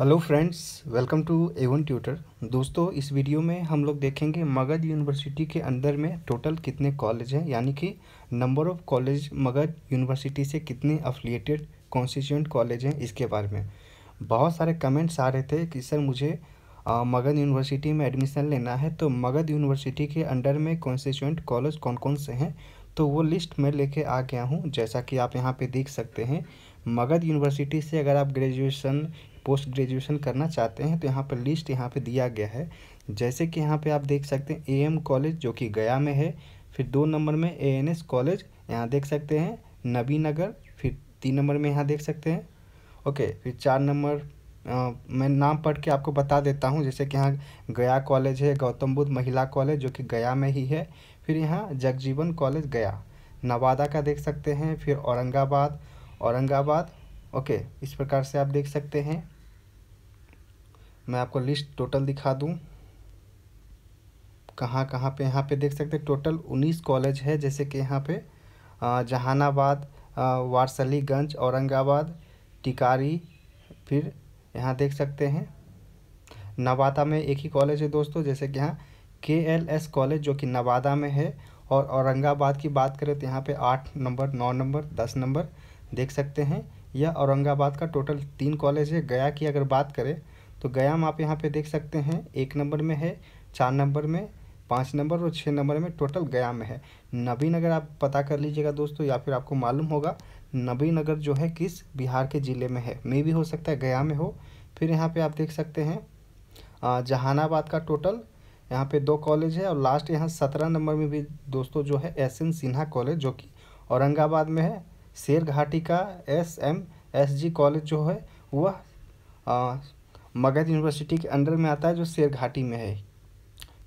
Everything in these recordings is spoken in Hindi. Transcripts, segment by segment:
hello friends welcome to Avon tutor दोस्तों इस वीडियो में हम लोग देखेंगे मगध यूनिवर्सिटी के अंदर में टोटल कितने कॉलेज हैं यानी कि number of college Magadh university से कितने अफिलिएटेड कॉन्स्टिट्यूंट कॉलेज हैं इसके बारे में बहुत सारे कमेंट्स आ रहे थे कि सर मुझे मगध यूनिवर्सिटी में एडमिशन लेना है तो मगध यूनिवर्सिटी के अंडर में कॉन्स्टिट्यूंट कॉलेज कौन कौन से हैं तो वो लिस्ट में लेके आ गया हूँ जैसा कि आप यहाँ पे देख सकते हैं मगध यूनिवर्सिटी से अगर आप ग्रेजुएशन पोस्ट ग्रेजुएशन करना चाहते हैं तो यहाँ पर लिस्ट यहाँ पे दिया गया है जैसे कि यहाँ पे आप देख सकते हैं एएम कॉलेज जो कि गया में है फिर दो नंबर में एएनएस कॉलेज यहाँ देख सकते हैं नबी नगर फिर तीन नंबर में यहाँ देख सकते हैं ओके फिर चार नंबर मैं नाम पढ़ के आपको बता देता हूँ जैसे कि यहाँ गया कॉलेज है गौतम बुद्ध महिला कॉलेज जो कि गया में ही है फिर यहाँ जगजीवन कॉलेज गया नवादा का देख सकते हैं फिर औरंगाबाद औरंगाबाद ओके इस प्रकार से आप देख सकते हैं मैं आपको लिस्ट टोटल दिखा दूँ कहाँ कहाँ पे यहाँ पे देख सकते हैं टोटल उन्नीस कॉलेज है जैसे कि यहाँ पे जहानाबाद वारसलीगंज औरंगाबाद टिकारी फिर यहाँ देख सकते हैं नवादा में एक ही कॉलेज है दोस्तों जैसे कि यहाँ के एल एस कॉलेज जो कि नवादा में है और औरंगाबाद की बात करें तो यहाँ पे आठ नंबर नौ नंबर दस नंबर देख सकते हैं यह औरंगाबाद का टोटल तीन कॉलेज है गया की अगर बात करें तो गया में आप यहाँ पे देख सकते हैं एक नंबर में है चार नंबर में पाँच नंबर और छः नंबर में टोटल गया में है नबी नगर आप पता कर लीजिएगा दोस्तों या फिर आपको मालूम होगा नबी नगर जो है किस बिहार के ज़िले में है मे भी हो सकता है गया में हो फिर यहाँ पे आप देख सकते हैं जहानाबाद का टोटल यहाँ पे दो कॉलेज है और लास्ट यहाँ सत्रह नंबर में भी दोस्तों जो है एस एन सिन्हा कॉलेज जो कि औरंगाबाद में है शेर घाटी का S M S G college जो है वह मगध यूनिवर्सिटी के अंडर में आता है जो शेर घाटी में है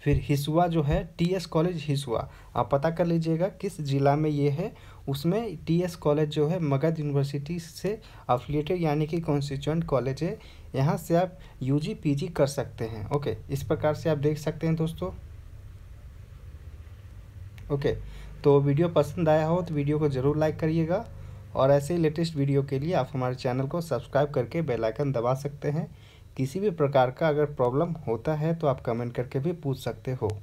फिर हिसुआ जो है टीएस कॉलेज हिसुआ आप पता कर लीजिएगा किस ज़िला में ये है उसमें टीएस कॉलेज जो है मगध यूनिवर्सिटी से अफिलेटेड यानी कि कॉन्स्टिट्यूंट कॉलेज है यहाँ से आप यूजी पीजी कर सकते हैं ओके इस प्रकार से आप देख सकते हैं दोस्तों ओके तो वीडियो पसंद आया हो तो वीडियो को ज़रूर लाइक करिएगा और ऐसे ही लेटेस्ट वीडियो के लिए आप हमारे चैनल को सब्सक्राइब करके बेलाइकन दबा सकते हैं किसी भी प्रकार का अगर प्रॉब्लम होता है तो आप कमेंट करके भी पूछ सकते हो